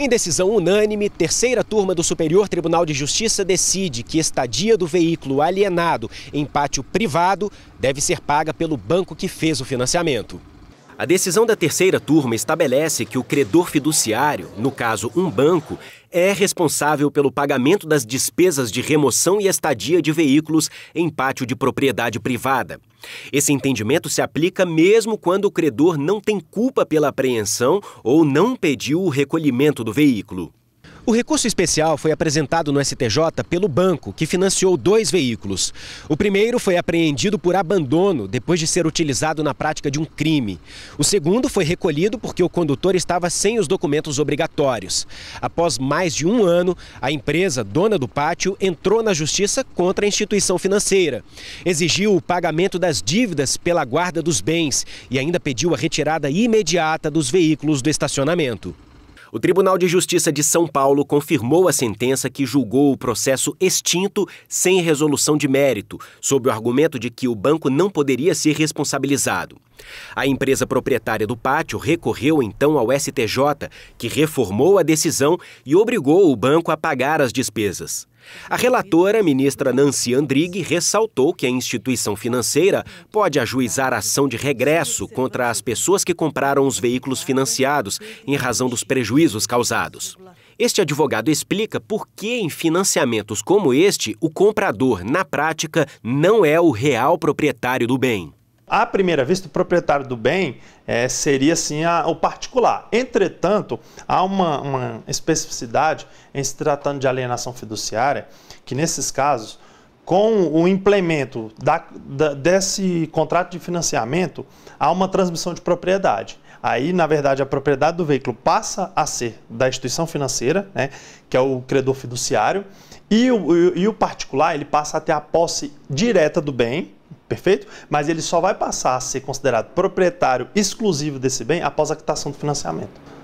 Em decisão unânime, terceira turma do Superior Tribunal de Justiça decide que estadia do veículo alienado em pátio privado deve ser paga pelo banco que fez o financiamento. A decisão da terceira turma estabelece que o credor fiduciário, no caso um banco, é responsável pelo pagamento das despesas de remoção e estadia de veículos em pátio de propriedade privada. Esse entendimento se aplica mesmo quando o credor não tem culpa pela apreensão ou não pediu o recolhimento do veículo. O recurso especial foi apresentado no STJ pelo banco, que financiou dois veículos. O primeiro foi apreendido por abandono, depois de ser utilizado na prática de um crime. O segundo foi recolhido porque o condutor estava sem os documentos obrigatórios. Após mais de um ano, a empresa, dona do pátio, entrou na justiça contra a instituição financeira. Exigiu o pagamento das dívidas pela guarda dos bens e ainda pediu a retirada imediata dos veículos do estacionamento. O Tribunal de Justiça de São Paulo confirmou a sentença que julgou o processo extinto sem resolução de mérito, sob o argumento de que o banco não poderia ser responsabilizado. A empresa proprietária do pátio recorreu então ao STJ, que reformou a decisão e obrigou o banco a pagar as despesas. A relatora, ministra Nancy Andrighi, ressaltou que a instituição financeira pode ajuizar ação de regresso contra as pessoas que compraram os veículos financiados em razão dos prejuízos causados. Este advogado explica por que, em financiamentos como este, o comprador, na prática, não é o real proprietário do bem. À primeira vista, o proprietário do bem é, seria assim a, o particular. Entretanto, há uma, uma especificidade em se tratando de alienação fiduciária, que nesses casos, com o implemento da, da, desse contrato de financiamento, há uma transmissão de propriedade. Aí, na verdade, a propriedade do veículo passa a ser da instituição financeira, né, que é o credor fiduciário, e o, e o particular ele passa a ter a posse direta do bem, perfeito? Mas ele só vai passar a ser considerado proprietário exclusivo desse bem após a quitação do financiamento.